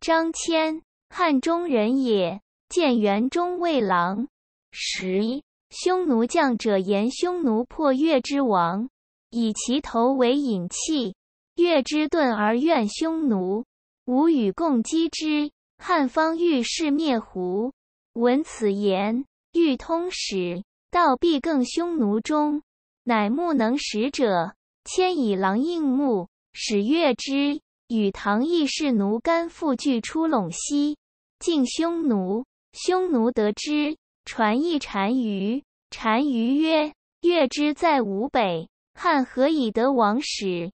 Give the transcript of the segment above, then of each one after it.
张骞，汉中人也，建元中卫郎。时，匈奴将者言匈奴破月之王，以其头为引器，月之盾而怨匈奴。吾与共击之，汉方欲事灭胡，闻此言，欲通使，道必更匈奴中，乃木能使者，千以狼应木，使越之。与唐义士奴甘复俱出陇西，敬匈奴。匈奴得知，传一单于。单于曰：“月之在吾北，汉何以得王使？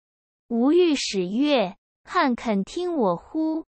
吾欲使月，汉肯听我乎？”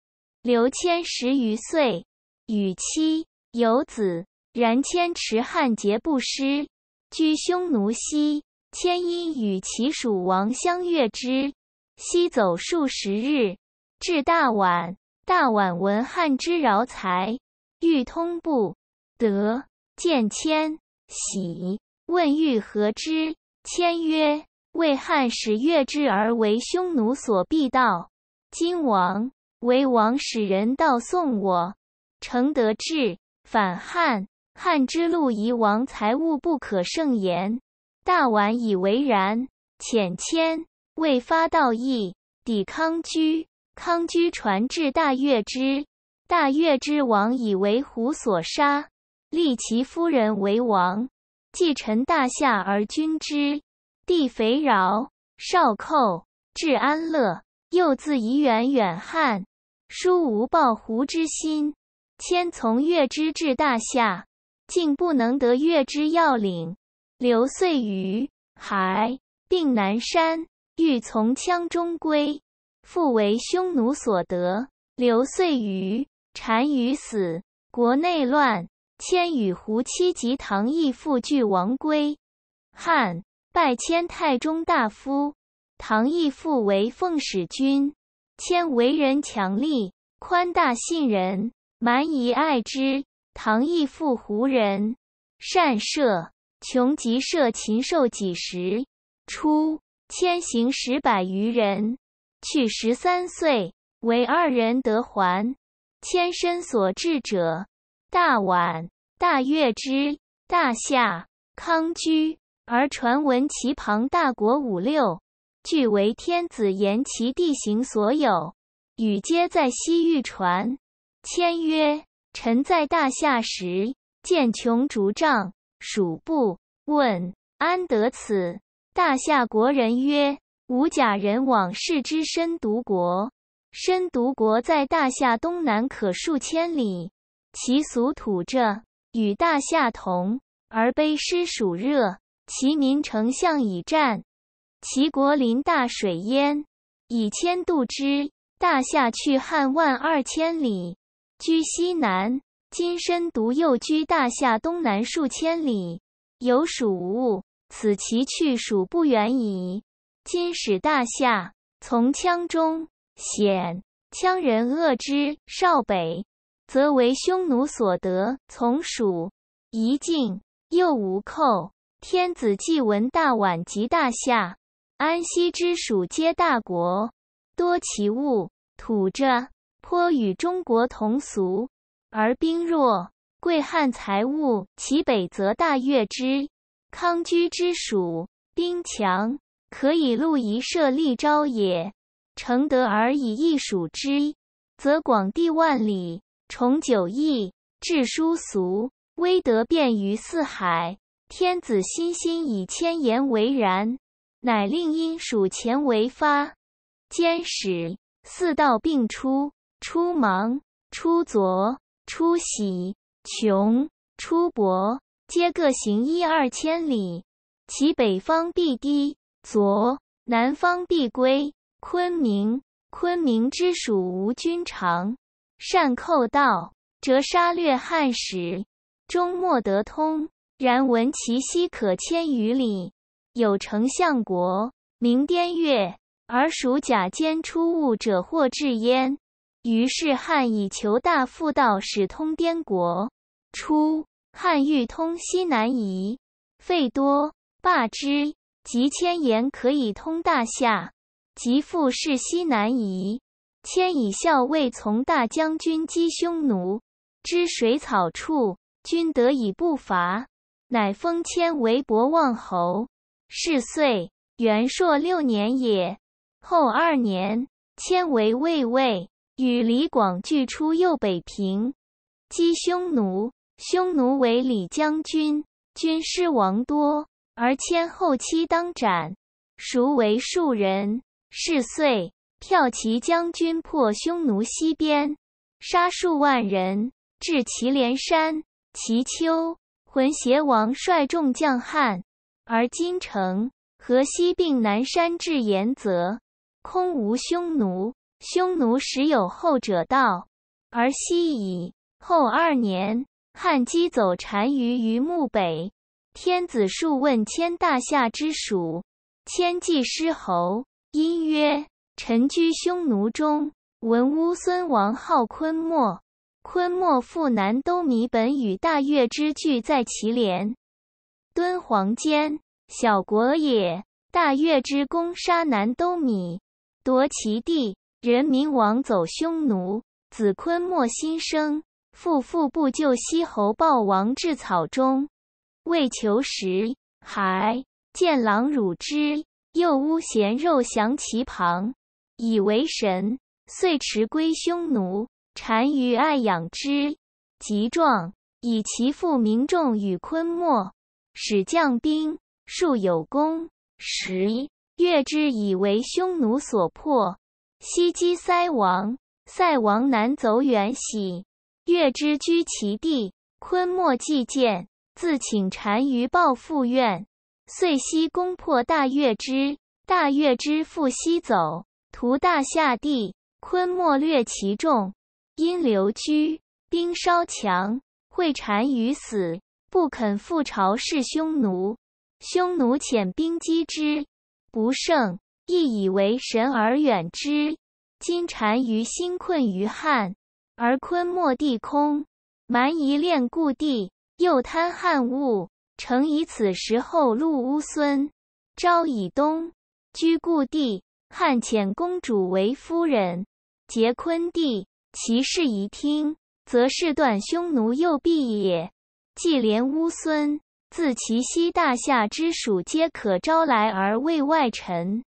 刘谦十余岁，与妻有子，然谦持汉节不失，居匈奴西。迁因与齐、蜀王相悦之。西走数十日，至大宛。大宛闻汉之饶财，欲通不得，见谦喜，问欲何之。谦曰：“为汉使越之而为匈奴所必道。今王为王使人盗送我，诚得志，反汉。汉之路夷王财物不可胜言。”大宛以为然，遣谦未发道义，抵康居。康居传至大月之，大月之王以为胡所杀，立其夫人为王，继承大夏而君之。地肥饶，少寇，治安乐。又自以远远汉，殊无报胡之心。迁从乐之至大夏，竟不能得乐之要领，留岁余，海，定南山。欲从羌中归，复为匈奴所得。刘遂余，单于死，国内乱，千与胡妻及唐义父俱亡归。汉拜千太中大夫，唐义父为奉使君。迁为人强力宽大信人，蛮夷爱之。唐义父胡人，善射，穷极射禽兽几十。初。千行十百余人，去十三岁，为二人得还。千身所至者，大宛、大月之、大夏、康居，而传闻其旁大国五六，俱为天子言其地形所有，与皆在西域传。千曰：“臣在大夏时，见穷竹杖，属不问，安得此？”大夏国人曰：“吾甲人往事之，深独国。深独国在大夏东南，可数千里。其俗土者与大夏同，而卑湿暑热。其民乘相以战。其国临大水淹，以千渡之。大夏去汉万二千里，居西南。今深独又居大夏东南数千里，有属无物。”此其去数不远矣。今使大夏从羌中，显羌人恶之；少北，则为匈奴所得。从属移近，又无寇。天子既闻大宛及大夏、安息之属，皆大国，多其物，土着，颇与中国同俗，而兵弱，贵汉财物。其北则大越之，康居之属兵强，可以路遗射利招也。承德而以邑属之，则广地万里，崇九裔，治殊俗，威德遍于四海。天子欣欣以千言为然，乃令因属前为发，兼使四道并出，出芒，出左，出喜，穷，出博。皆各行一二千里，其北方必低左，南方必归昆明。昆明之属吴君长，善寇盗，折杀掠汉使，终莫得通。然闻其西可千余里，有丞相国名滇越，而属甲坚出物者或至焉。于是汉以求大父道使通滇国，出。汉欲通西南夷，费多，罢之。及千言可以通大夏，即复试西南夷。千以校尉从大将军击匈奴，知水草处，均得以不伐，乃封千为博望侯。是岁，元朔六年也。后二年，迁为卫尉，与李广俱出右北平，击匈奴。匈奴为李将军，军师王多，而迁后期当斩，孰为庶人。是岁，骠骑将军破匈奴西边，杀数万人，至祁连山。祁丘浑邪王率众降汉，而金城、河西并南山至盐泽，空无匈奴。匈奴时有后者道，而稀矣。后二年。汉击走单于于墓北，天子数问千大夏之属，千计失侯。因曰：“臣居匈奴中，闻乌孙王号昆莫，昆莫复南兜米本与大月之俱在祁连、敦煌间，小国也。大月之攻杀南兜米，夺其地，人民王走匈奴，子昆莫新生。”父父不救西侯，豹王至草中，为求食，还见狼乳之，又乌衔肉降其旁，以为神，遂持归匈奴。单于爱养之，及壮，以其父名众与昆莫，使将兵，数有功。时月之以为匈奴所破，西击塞王，塞王难走远徙。月之居其地，昆莫既见，自请单于报父怨。遂西攻破大月之。大月之复西走，屠大夏地，昆莫掠其众，因留居。兵稍强，会单于死，不肯复朝是匈奴。匈奴遣兵击之，不胜，亦以为神而远之。今单于心困于汉。而昆莫地空，蛮夷恋故地，又贪汉物，诚以此时后赂乌孙，昭以东居故地。汉遣公主为夫人，结昆弟，其事宜听，则事断匈奴右臂也。既连乌孙，自其西大夏之属皆可招来而为外臣。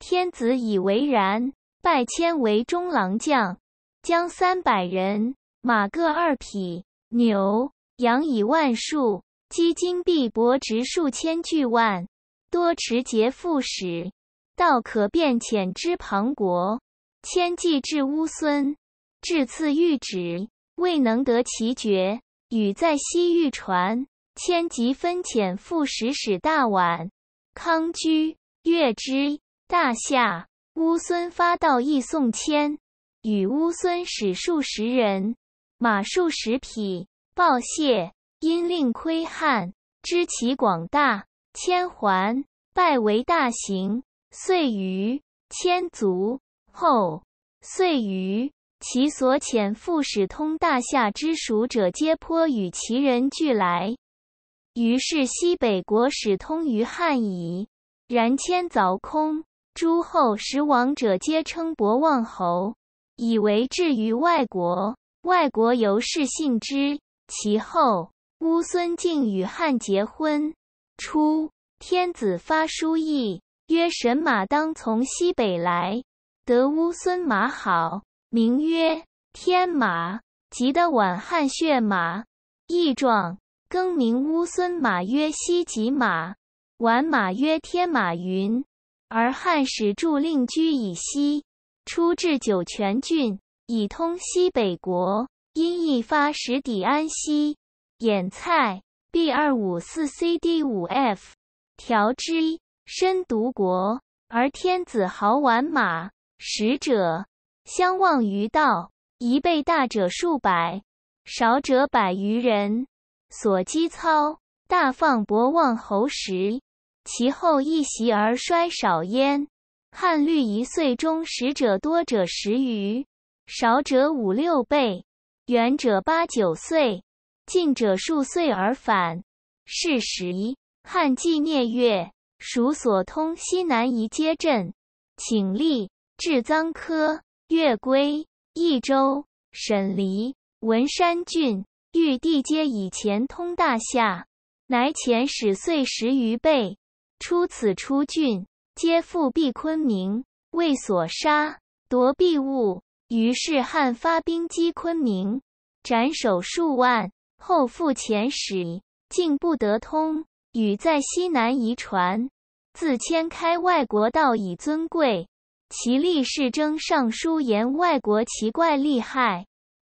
天子以为然，拜迁为中郎将。将三百人马各二匹牛羊以万数，鸡金币帛值数千巨万，多持节副使，道可变遣之旁国。千计至乌孙，至次欲止，未能得其决，与在西域传。千级分遣副使使大宛、康居、月之，大夏、乌孙发道易送千。与乌孙使数十人，马数十匹，报谢，因令窥汉，知其广大。千还，拜为大行。遂于千卒后，遂于其所遣副使通大夏之属者，皆颇与其人俱来。于是西北国使通于汉矣。然迁凿空，诸侯使王者，皆称博望侯。以为至于外国，外国犹是信之。其后乌孙竟与汉结婚。初，天子发书意曰：“神马当从西北来，得乌孙马好，名曰天马。即得宛汉血马，益壮，更名乌孙马曰西极马，宛马曰天马云。”而汉使铸令居以西。出至酒泉郡，以通西北国。因一发使抵安西、演蔡。b 二五四 c d 五 f 调之，身独国，而天子好玩马。使者相望于道，一倍大者数百，少者百余人。所击操，大放博望侯时。其后一袭而衰少焉。汉律一岁中，食者多者十余，少者五六倍；远者八九岁，近者数岁而返。是时，汉纪灭越，蜀所通西南夷皆镇，请立至臧科、越归、益州、沈黎、文山郡，御地皆以前通大夏，乃遣使岁十余倍出此出郡。皆复避昆明，为所杀，夺必物。于是汉发兵击昆明，斩首数万。后复遣使，竟不得通。禹在西南夷传，自迁开外国道以尊贵。其吏是征尚书言外国奇怪利害，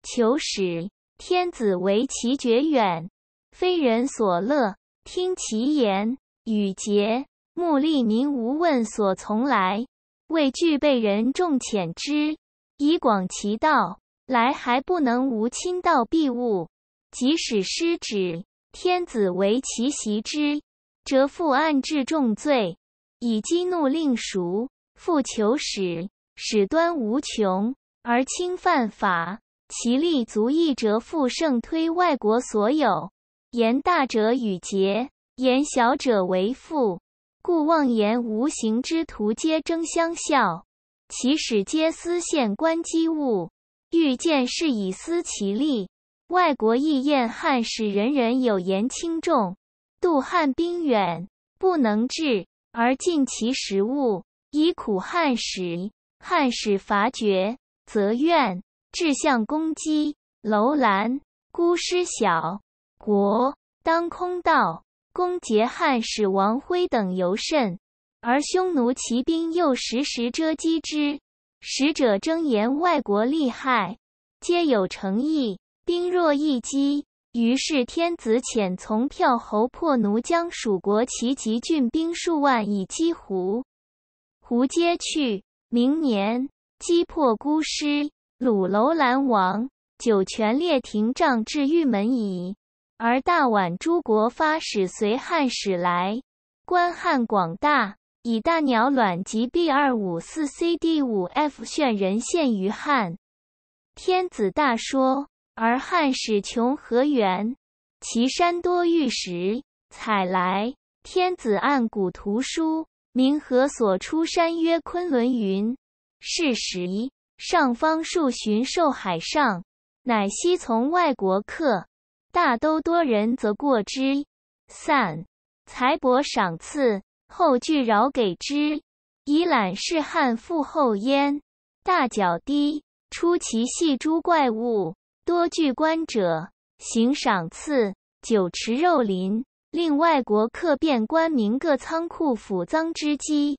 求使。天子为其绝远，非人所乐听其言。禹节。目利民无问所从来，未具被人众遣之，以广其道。来还不能无亲，道必误。即使失旨，天子为其袭之，则复暗治重罪，以激怒令赎。复求使，使端无穷，而轻犯法，其力足易折复胜推外国所有。言大者与节，言小者为富。故妄言无形之徒皆争相效，其使皆思献关机物，欲见是以私其利。外国亦厌汉使，人人有言轻重。度汉兵远，不能至，而尽其食物，以苦汉使。汉使伐绝，则怨志向攻击楼兰、孤师小国，当空道。公杰汉使王恢等尤甚，而匈奴骑兵又时时遮击之。使者争言外国利害，皆有诚意。兵若一击，于是天子遣从票侯破奴将蜀国骑及郡兵数万以击胡，胡皆去。明年，击破孤师、虏楼兰王、酒泉列亭帐至玉门矣。而大宛诸国发使随汉使来，观汉广大，以大鸟卵及 B 二五四 CD 五 F 炫人献于汉。天子大说，而汉使穷河源，其山多玉石，采来。天子按古图书，明河所出山？曰昆仑云。是时上方数巡狩海上，乃悉从外国客。大都多人则过之，散财帛赏赐，后俱饶给之，以览是汉富后焉。大脚低，出其细诸怪物，多具观者，行赏赐，酒池肉林，令外国客遍官民各仓库府赃之机，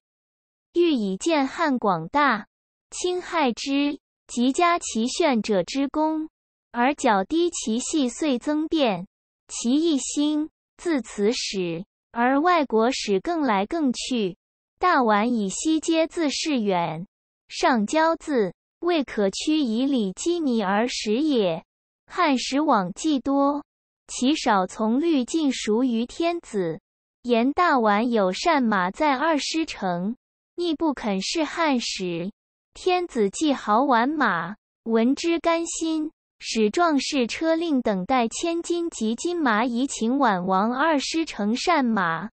欲以见汉广大，侵害之，即加其炫者之功。而较低其细遂增变，其一兴自此始。而外国史更来更去，大宛以西皆自是远，上交自未可屈以礼羁縻而使也。汉史往迹多，其少从律尽熟于天子。言大宛有善马在二师城，逆不肯仕汉史。天子既好宛马，闻之甘心。使壮士车令等待千金及金马以请宛王二师乘善马。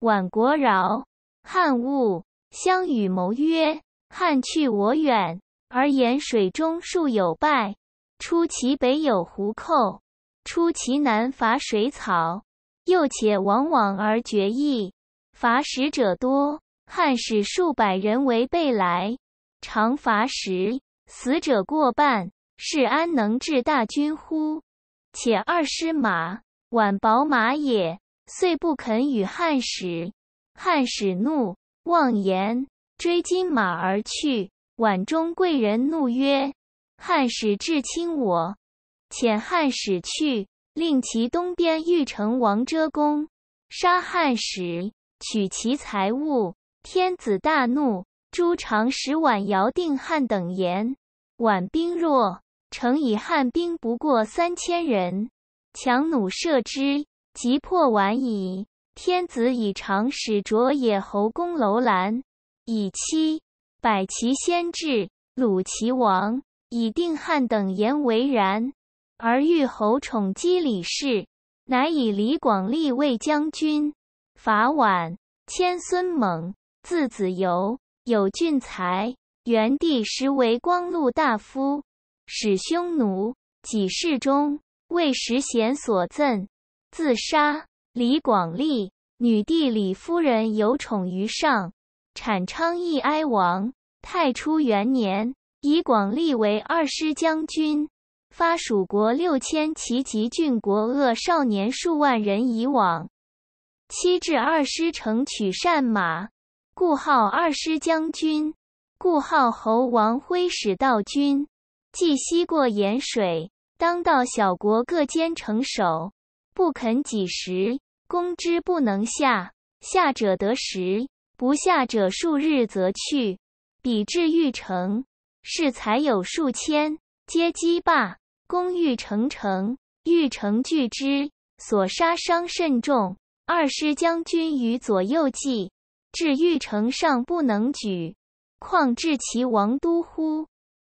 宛国饶汉物，相与谋曰：“汉去我远，而言水中数有败。出其北有狐寇，出其南伐水草，又且往往而绝邑。伐食者多，汉使数百人为备来，常伐食，死者过半。”是安能制大军乎？且二师马，宛宝马也，遂不肯与汉使。汉使怒，妄言追金马而去。宛中贵人怒曰：“汉使至亲我，遣汉使去，令其东边欲城王遮攻，杀汉使，取其财物。”天子大怒，诛长使宛、姚定汉等言。宛兵弱。诚以汉兵不过三千人，强弩射之，即破宛矣。天子以常使卓野侯攻楼兰，以期百骑先至，鲁其王，以定汉等言为然。而欲侯宠姬李氏，乃以李广利为将军，伐宛。千孙猛，字子游，有俊才。元帝时为光禄大夫。使匈奴，己世中为食贤所赠，自杀。李广利女帝李夫人有宠于上，产昌邑哀王。太初元年，以广利为二师将军，发蜀国六千骑及郡国恶少年数万人以往。七至二师城取善马，故号二师将军，故号侯王。挥使道君。既吸过盐水，当道小国各坚城守，不肯己时，攻之不能下。下者得食，不下者数日则去。彼至玉城，是才有数千，皆击罢。攻玉成城，玉城拒之，所杀伤甚重。二师将军于左右计，至玉城上不能举，况至其王都乎？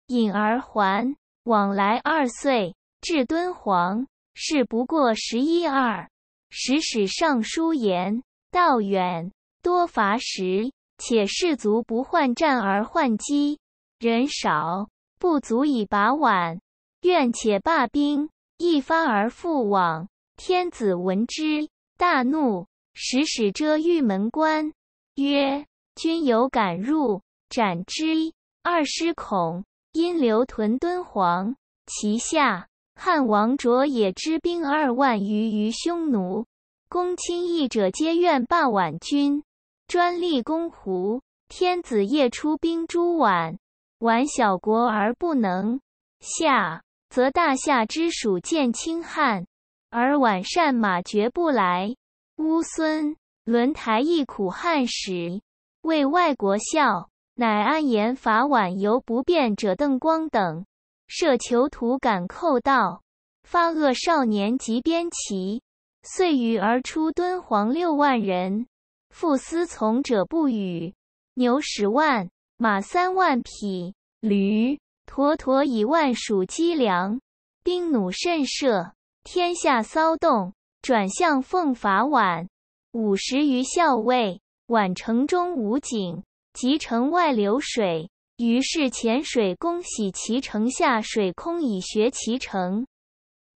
引而还，往来二岁，至敦煌，事不过十一二。使使上书言：道远多乏食，且士卒不患战而患饥，人少不足以把碗。愿且罢兵，一发而复往。天子闻之，大怒，使使遮玉门关，曰：“君有敢入，斩之！”二师恐。因留屯敦煌，其下汉王卓也之兵二万余于匈奴，公卿议者皆愿罢宛军，专立公胡。天子夜出兵诛宛，宛小国而不能下，则大夏之属见轻汉，而宛善马绝不来。乌孙、轮台亦苦汉使，为外国笑。乃安言法碗由不变者邓光等，设囚徒感叩道：“发恶少年及边骑，遂与而出敦煌六万人，复思从者不与，牛十万，马三万匹，驴驼驼以万数积粮，兵弩甚射，天下骚动，转向奉法碗，五十余校尉，宛城中无警。即城外流水，于是潜水恭喜其城下水空，以学其城。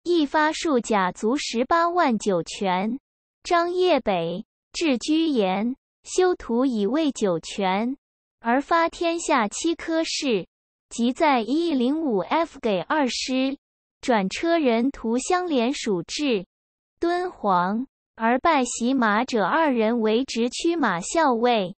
一发数甲卒十八万，九泉张掖北至居延，修图以为九泉，而发天下七科士，即在一零五 F 给二师，转车人图相连属至敦煌，而拜骑马者二人为直驱马校尉。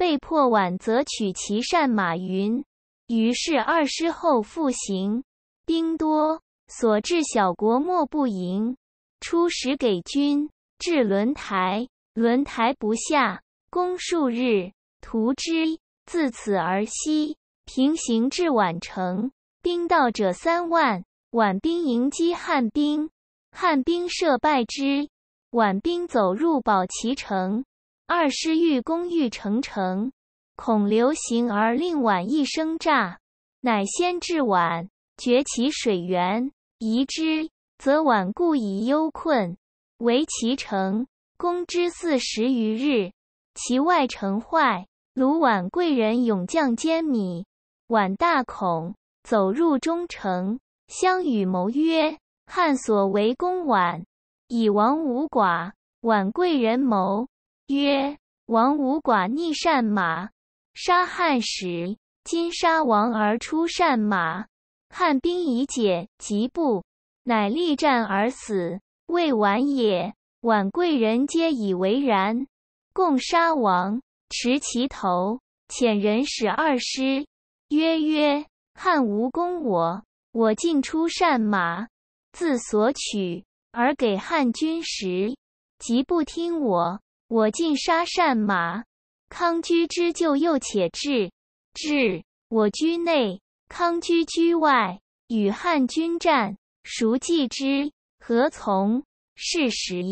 被迫晚则取其善马云。于是二师后复行，兵多，所至小国莫不迎。初使给军，至轮台，轮台不下，攻数日，屠之。自此而西，平行至宛城，兵到者三万。宛兵迎击汉兵，汉兵射败之。宛兵走入保其城。二师欲攻玉成城，恐流行而令宛一生诈，乃先至宛，崛其水源，移之，则宛故以忧困。围其城，攻之四十余日，其外城坏。鲁宛贵人勇将兼米，宛大恐，走入中城，相与谋曰：“汉所为攻宛，以亡无寡。宛贵人谋。”曰：王无寡逆善马，杀汉使。今杀王而出善马，汉兵已解，即不，乃力战而死，未晚也。晚贵人皆以为然，共杀王，持其头，遣人使二师曰：曰汉无功我，我尽出善马，自所取而给汉军时，即不听我。我进杀善马，康居之就又且至。至，我居内，康居居外，与汉军战，孰计之？何从？是时，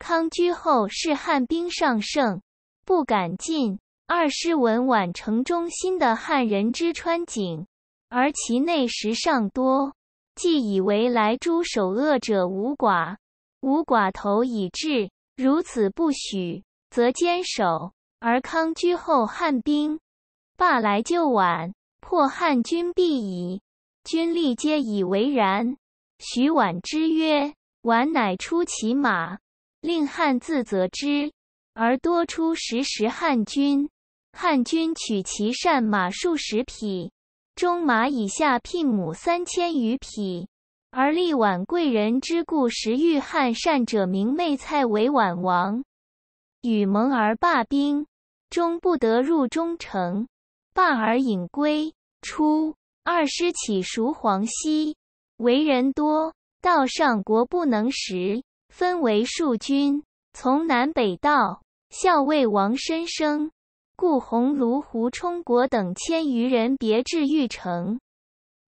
康居后是汉兵上胜，不敢进。二师闻宛城中心的汉人之穿井，而其内食尚多，即以为来诸守恶者无寡，无寡头以至。如此不许，则坚守而康居后汉兵，罢来救挽，破汉军必矣。军吏皆以为然。许挽之曰：“挽乃出其马，令汉自责之，而多出十时汉军。汉军取其善马数十匹，中马以下聘母三千余匹。”而立宛贵人之故时遇汉善者名妹蔡为宛王，与蒙而罢兵，终不得入中城，罢而引归。初，二师起赎黄西，为人多道上国不能食，分为数军，从南北道。校尉王申生、故鸿卢胡充国等千余人别至玉城，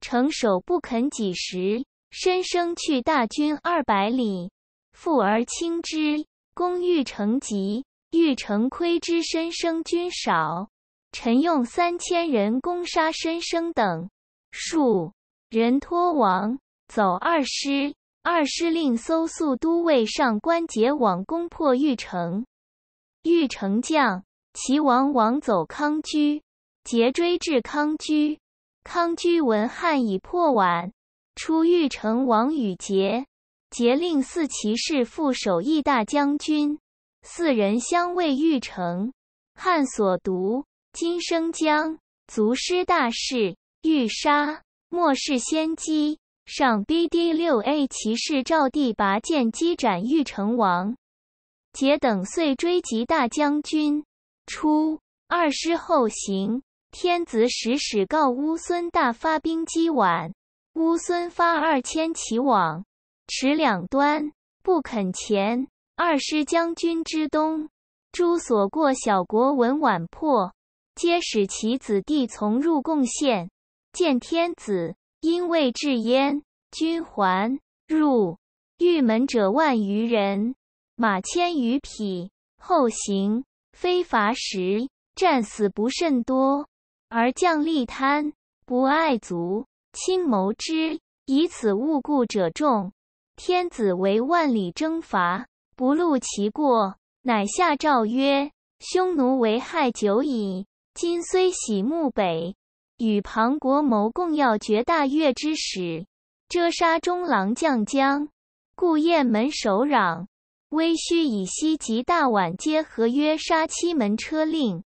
城守不肯几食。申生去大军二百里，负而轻之。公欲成疾，欲城窥之。申生军少，臣用三千人攻杀申生等数人，脱亡走二师。二师令搜素都尉上官桀往攻破玉城。玉城将齐王王走康居，截追至康居，康居闻汉已破宛。出玉城王与杰，杰令四骑士副守义大将军，四人相卫玉城。汉所读今生将卒师大事，欲杀末世先机。上 B D 六 A 骑士赵地拔剑击斩玉城王，杰等遂追及大将军。出二师后行，天子使使告乌孙大发兵击宛。乌孙发二千骑往，持两端，不肯前。二师将军之东，诸所过小国闻晚破，皆使其子弟从入贡献，见天子，因未至焉。军还，入玉门者万余人，马千余匹。后行，非乏时，战死不甚多，而将立贪，不爱足。亲谋之，以此误故者众。天子为万里征伐，不录其过，乃下诏曰：“匈奴为害久矣，今虽徙牧北，与庞国谋共要绝大越之使，遮杀中郎将江，故雁门首壤，威胥以西及大宛皆合约，杀七门车令，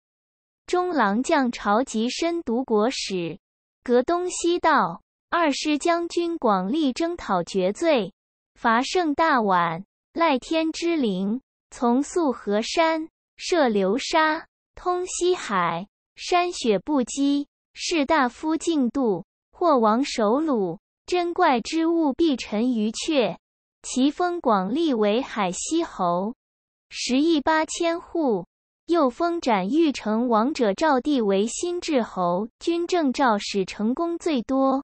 中郎将朝及申读国史。”隔东西道，二师将军广利征讨绝罪，伐圣大宛，赖天之灵，从溯河山，涉流沙，通西海，山雪不积，士大夫尽渡，或王守虏，珍怪之物必沉于阙。其封广利为海西侯，十亿八千户。又封斩玉成王者赵地为新至侯，军政赵使成功最多。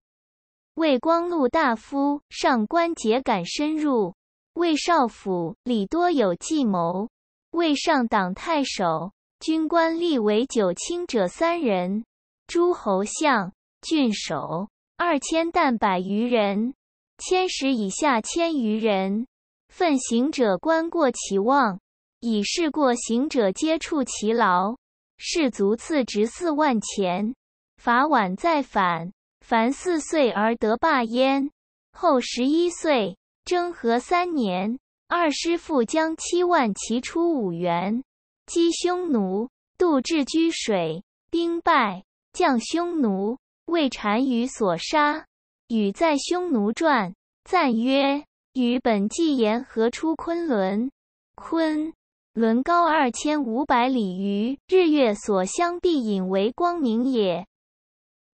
魏光禄大夫上官桀敢深入，魏少府李多有计谋，魏上党太守军官立为九卿者三人，诸侯相、郡守二千旦百余人，千石以下千余人，奋行者官过其望。以示过行者，皆处其劳。士卒赐值四万钱，法晚再反。凡四岁而得罢焉。后十一岁，征和三年，二师父将七万骑出五原，击匈奴，度至居水，兵败，将匈奴，为单于所杀。与在匈奴传，赞曰：与本纪言何出昆仑？昆。轮高二千五百里，余日月所相必隐为光明也。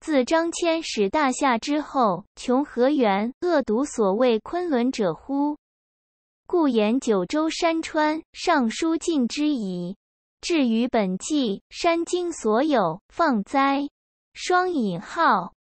自张骞始大夏之后，穷河源，恶毒所谓昆仑者乎？故言九州山川，尚书尽之矣。至于本纪、山经，所有放哉？双引号。